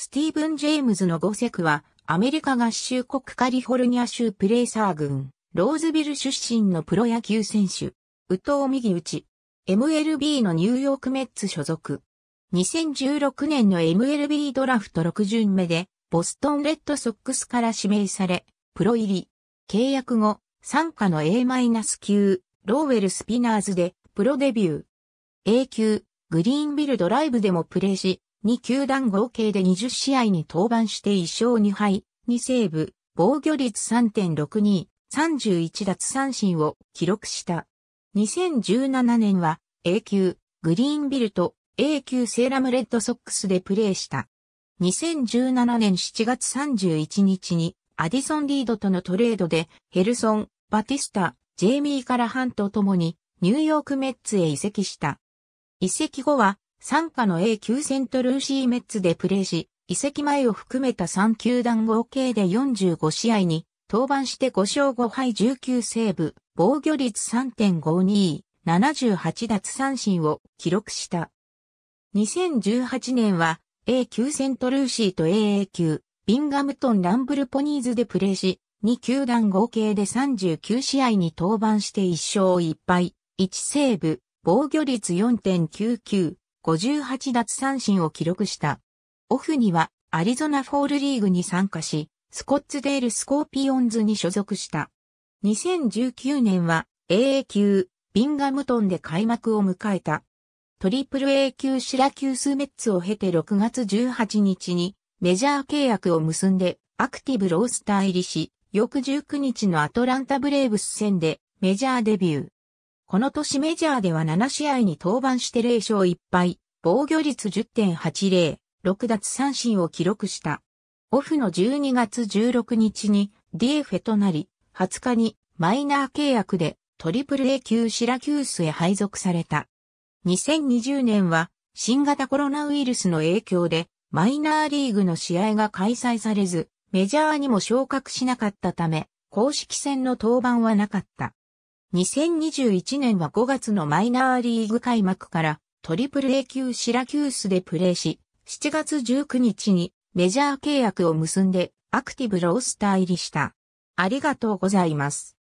スティーブン・ジェームズの5セクは、アメリカ合衆国カリフォルニア州プレーサー郡、ローズビル出身のプロ野球選手、宇藤右打ち、MLB のニューヨークメッツ所属。2016年の MLB ドラフト6巡目で、ボストンレッドソックスから指名され、プロ入り、契約後、参加の A- 9ローウェル・スピナーズで、プロデビュー。A 級、グリーンビルドライブでもプレーし、2球団合計で20試合に登板して1勝2敗、2セーブ、防御率3.62、31奪三振を記録した。2017年は A 級グリーンビルと A 級セーラムレッドソックスでプレーした。2017年7月31日にアディソン・リードとのトレードでヘルソン、バティスタ、ジェイミー・カラハンと共にニューヨークメッツへ移籍した。移籍後は参加の A 級セントルーシーメッツでプレーし、移籍前を含めた3球団合計で45試合に登板して5勝5敗19セーブ、防御率3.52、78奪三振を記録した。2018年は A 級セントルーシーと AA 級、ビンガムトンランブルポニーズでプレーし、2球団合計で39試合に登板して1勝1敗、1セーブ、防御率4.99、58奪三振を記録した。オフにはアリゾナフォールリーグに参加し、スコッツデールスコーピオンズに所属した。2019年は AA 級ビンガムトンで開幕を迎えた。トリプル A 級シラキュースメッツを経て6月18日にメジャー契約を結んでアクティブロースター入りし、翌19日のアトランタブレーブス戦でメジャーデビュー。この年メジャーでは7試合に登板して0勝1敗、防御率10.80、6奪三振を記録した。オフの12月16日に DF となり、20日にマイナー契約でトリプル A 級シラキュースへ配属された。2020年は新型コロナウイルスの影響でマイナーリーグの試合が開催されず、メジャーにも昇格しなかったため、公式戦の登板はなかった。2021年は5月のマイナーリーグ開幕からトリプル A 級シラキュースでプレーし、7月19日にメジャー契約を結んでアクティブロースター入りした。ありがとうございます。